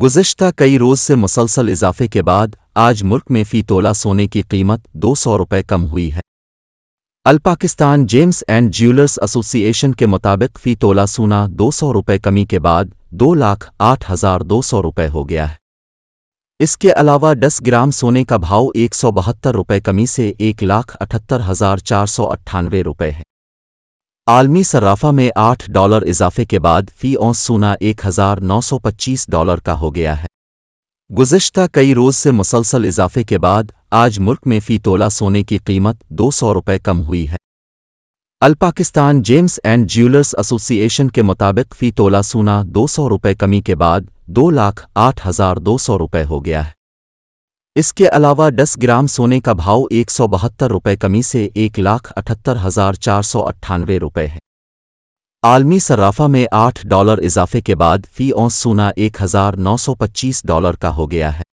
गुजशत कई रोज़ से मुसलसल इजाफे के बाद आज मुल्क में फ़ी तोला सोने की कीमत दो सौ रुपये कम हुई है all Pakistan gems and jewellers association के मुताबिक फ़ी तोला सोना दो सौ रुपये कमी के बाद दो लाख आठ हज़ार दो सौ रुपये हो गया है इसके अलावा 10 ग्राम सोने का भाव एक सौ बहत्तर रुपये कमी से एक लाख अठहत्तर हज़ार चार सौ अट्ठानवे रुपये है आलमी सर्राफा में आठ डॉलर इजाफे के बाद फी औस सोना एक हजार नौ सौ पच्चीस डॉलर का हो गया है गुजशत कई रोज़ से मुसलसल इजाफे के बाद आज मुल्क में फी तोला सोने की कीमत दो सौ रुपये कम हुई है all Pakistan gems and jewellers association के मुताबिक फी तोला सोना दो सौ रुपये कमी के बाद दो लाख आठ हजार दो सौ रुपये हो गया है इसके अलावा 10 ग्राम सोने का भाव एक सौ बहत्तर रुपये कमी से एक लाख अठहत्तर हजार चार सौ अट्ठानवे रुपये है आलमी सर्राफा में 8 डॉलर इजाफे के बाद फी औस सोना पच्चीस डॉलर का हो गया है